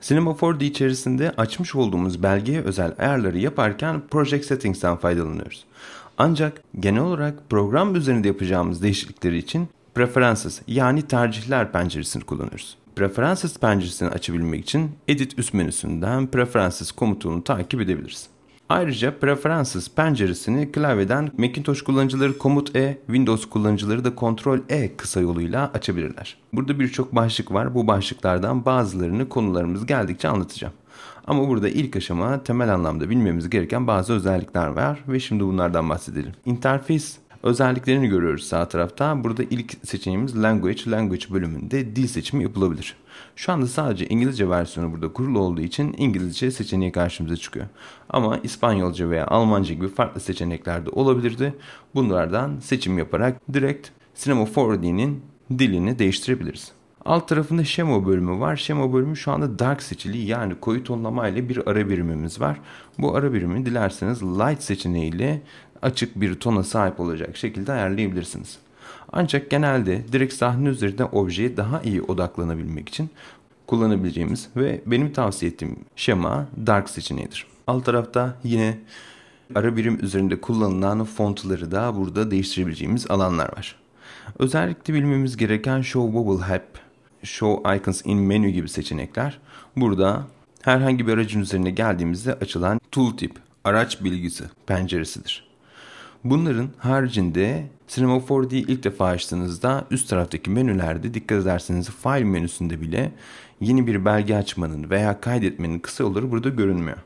Cinema 4D içerisinde açmış olduğumuz belgeye özel ayarları yaparken Project Settings'ten faydalanıyoruz. Ancak genel olarak program üzerinde yapacağımız değişiklikleri için Preferences yani tercihler penceresini kullanıyoruz. Preferences penceresini açabilmek için Edit üst menüsünden Preferences komutunu takip edebilirsin. Ayrıca Preferences penceresini klavyeden Macintosh kullanıcıları Komut E, Windows kullanıcıları da Ctrl E kısa yoluyla açabilirler. Burada birçok başlık var. Bu başlıklardan bazılarını konularımız geldikçe anlatacağım. Ama burada ilk aşama temel anlamda bilmemiz gereken bazı özellikler var ve şimdi bunlardan bahsedelim. Interface özelliklerini görüyoruz sağ tarafta. Burada ilk seçeneğimiz Language, Language bölümünde dil seçimi yapılabilir. Şu anda sadece İngilizce versiyonu burada kurulu olduğu için İngilizce seçeneği karşımıza çıkıyor. Ama İspanyolca veya Almanca gibi farklı seçenekler de olabilirdi. Bunlardan seçim yaparak direkt Cinema 4D'nin dilini değiştirebiliriz. Alt tarafında Şemo bölümü var. Şemo bölümü şu anda dark seçili yani koyu tonlama ile bir ara birimimiz var. Bu ara birimi dilerseniz light seçeneğiyle açık bir tona sahip olacak şekilde ayarlayabilirsiniz. Ancak genelde direkt sahne üzerinde objeye daha iyi odaklanabilmek için kullanabileceğimiz ve benim tavsiye ettiğim şema dark seçeneğidir. Alt tarafta yine ara birim üzerinde kullanılan fontları da burada değiştirebileceğimiz alanlar var. Özellikle bilmemiz gereken Show Bubble Help, Show Icons in Menu gibi seçenekler burada herhangi bir aracın üzerine geldiğimizde açılan Tooltip, araç bilgisi penceresidir. Bunların haricinde Cinema 4 d ilk defa açtığınızda üst taraftaki menülerde dikkat ederseniz file menüsünde bile yeni bir belge açmanın veya kaydetmenin kısa yolları burada görünmüyor.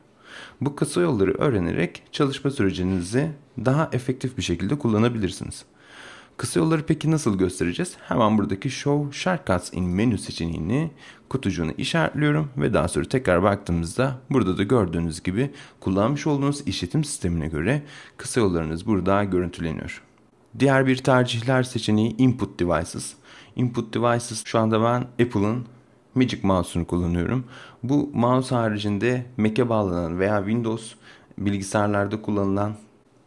Bu kısa yolları öğrenerek çalışma sürecinizi daha efektif bir şekilde kullanabilirsiniz. Kısa yolları peki nasıl göstereceğiz? Hemen buradaki Show Shortcuts in menü seçeneğini kutucuğunu işaretliyorum ve daha sonra tekrar baktığımızda burada da gördüğünüz gibi kullanmış olduğunuz işletim sistemine göre kısa yollarınız burada görüntüleniyor. Diğer bir tercihler seçeneği Input Devices. Input Devices şu anda ben Apple'ın Magic Mouse'unu kullanıyorum. Bu mouse haricinde Mac'e bağlanan veya Windows bilgisayarlarda kullanılan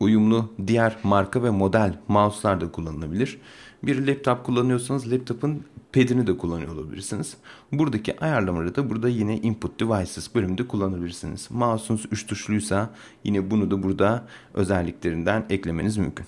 uyumlu diğer marka ve model mouse'lar da kullanılabilir. Bir laptop kullanıyorsanız laptop'un pad'ini de kullanıyor olabilirsiniz. Buradaki ayarlamaları da burada yine input devices bölümünde kullanabilirsiniz. Mouse'unuz 3 tuşluysa yine bunu da burada özelliklerinden eklemeniz mümkün.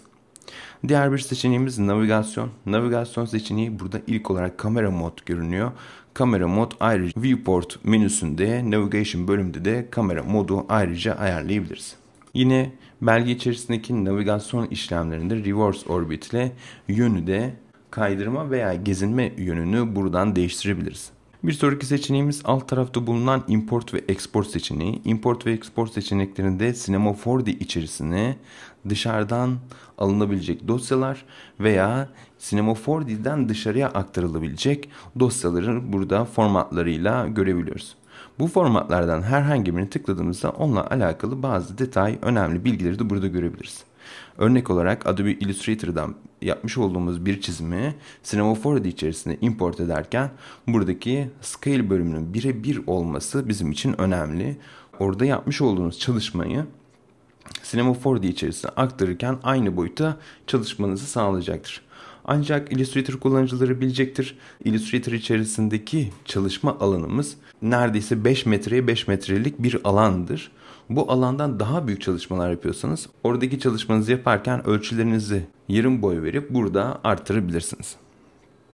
Diğer bir seçeneğimiz navigasyon. Navigasyon seçeneği burada ilk olarak kamera mod görünüyor. Kamera mod ayrıca viewport menüsünde navigation bölümünde de kamera modu ayrıca ayarlayabiliriz. Yine Belge içerisindeki navigasyon işlemlerinde reverse orbit ile yönü de kaydırma veya gezinme yönünü buradan değiştirebiliriz. Bir sonraki seçeneğimiz alt tarafta bulunan import ve export seçeneği. Import ve export seçeneklerinde Cinema 4D içerisine dışarıdan alınabilecek dosyalar veya Cinema 4D'den dışarıya aktarılabilecek dosyaları burada formatlarıyla görebiliyoruz. Bu formatlardan herhangi birini tıkladığımızda onunla alakalı bazı detay, önemli bilgileri de burada görebiliriz. Örnek olarak Adobe Illustrator'dan yapmış olduğumuz bir çizimi Cinema 4D içerisinde import ederken buradaki scale bölümünün birebir olması bizim için önemli. Orada yapmış olduğunuz çalışmayı Cinema 4D içerisine aktarırken aynı boyuta çalışmanızı sağlayacaktır. Ancak Illustrator kullanıcıları bilecektir. Illustrator içerisindeki çalışma alanımız neredeyse 5 metreye 5 metrelik bir alandır. Bu alandan daha büyük çalışmalar yapıyorsanız oradaki çalışmanızı yaparken ölçülerinizi yarım boy verip burada artırabilirsiniz.